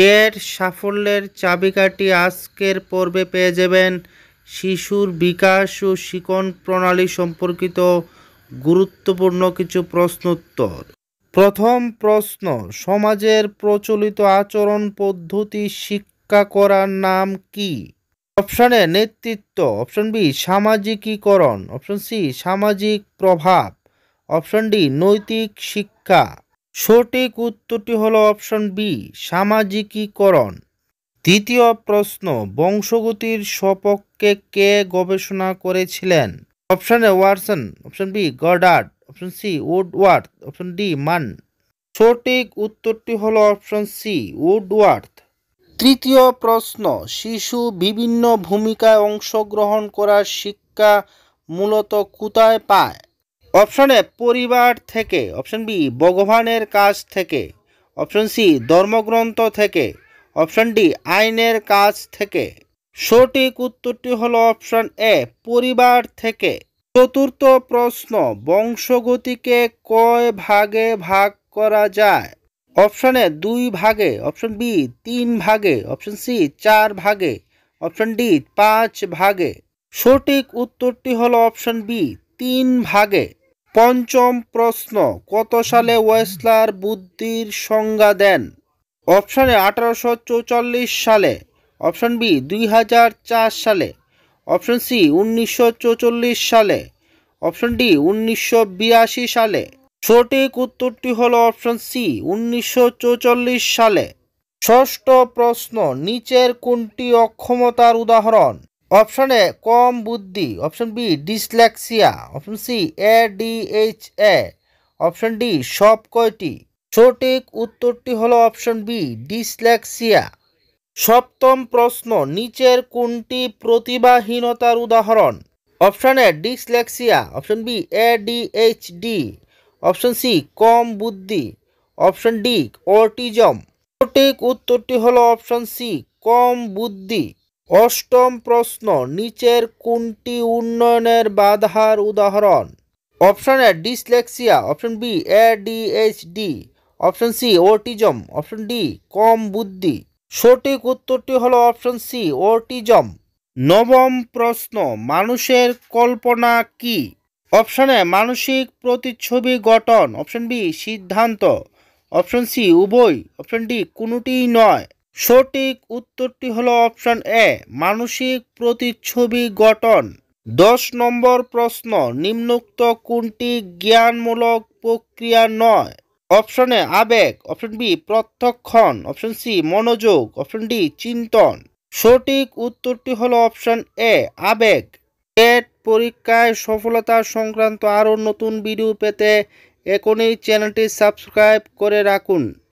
টের সাফল্যের চাবিকাঠি আজকের পর্বে পেয়ে যাবেন শিশুর বিকাশ ও শিকন প্রণালী সম্পর্কিত গুরুত্বপূর্ণ কিছু প্রশ্নোত্তর প্রথম প্রশ্ন সমাজের প্রচলিত আচরণ পদ্ধতি শিক্ষা করার নাম কি অপশন এ নেতৃত্ব অপশন বি সামাজিকীকরণ অপশন সি সামাজিক প্রভাব অপশন ডি নৈতিক শিক্ষা সঠিক উত্তরটি হল অপশন বি সামাজিকীকরণ দ্বিতীয় প্রশ্ন বংশগতির সপক্ষে কে গবেষণা করেছিলেন option A Watson option B Goddard option C Woodworth option D মান সঠিক উত্তরটি হল অপশন সি উডওয়ার্থ তৃতীয় প্রশ্ন শিশু বিভিন্ন ভূমিকায় অংশগ্রহণ করার শিক্ষা মূলত কোথায় পায় অপশন এ পরিবার থেকে অপশন বি ভগবানের কাজ থেকে অপশন সি ধর্মগ্রন্থ থেকে অপশন ডি আইনের কাজ থেকে সঠিক উত্তরটি হল অপশন এ পরিবার থেকে চতুর্থ প্রশ্ন বংশগতিকে কয় ভাগে ভাগ করা যায় অপশন এ দুই ভাগে অপশন বি তিন ভাগে অপশন সি চার ভাগে অপশন ডি পাঁচ ভাগে সঠিক উত্তরটি হল অপশন বি তিন ভাগে পঞ্চম প্রশ্ন কত সালে ওয়েসলার বুদ্ধির সংজ্ঞা দেন অপশানে এ আঠারোশো চৌচল্লিশ সালে অপশন বি দুই হাজার চার সালে অপশন সি উনিশশো চৌচল্লিশ সালে অপশন ডি উনিশশো বিরাশি সালে সঠিক উত্তরটি হল অপশন সি উনিশশো চৌচল্লিশ সালে ষষ্ঠ প্রশ্ন নিচের কোনটি অক্ষমতার উদাহরণ অপশন এ কম বুদ্ধি option B dyslexia option C A D H A option D সব কয়টি সঠিক উত্তরটি হলো অপশন বি ডিসলেক্সিয়া সপ্তম প্রশ্ন নিচের কোনটি প্রতিভাহীনতার উদাহরণ option A dyslexia option B A D H D option C কম বুদ্ধি অপশন ডি অটিজম সঠিক উত্তরটি হলো অপশন সি কম বুদ্ধি অষ্টম প্রশ্ন নিচের কোনটি উন্নয়নের বাধার উদাহরণ option A dyslexia option B A D option C autism option D কম বুদ্ধি সঠিক উত্তরটি হলো অপশন সি ওটিজম নবম প্রশ্ন মানুষের কল্পনা কি অপশন এ মানসিক প্রতিচ্ছবি গঠন অপশন বি সিদ্ধান্ত অপশন সি উভয় অপশন ডি কোনোটিই নয় সঠিক উত্তরটি হল অপশান এ মানসিক প্রতিচ্ছবি গঠন দশ নম্বর প্রশ্ন নিম্নোক্ত কোনটি জ্ঞানমূলক প্রক্রিয়া নয় অপশন এ আবেগ অপশন বি প্রত্যক্ষণ অপশন সি মনোযোগ অপশন ডি চিন্তন সঠিক উত্তরটি হলো অপশন এ আবেগ টেট পরীক্ষায় সফলতা সংক্রান্ত আরও নতুন ভিডিও পেতে এখনই চ্যানেলটি সাবস্ক্রাইব করে রাখুন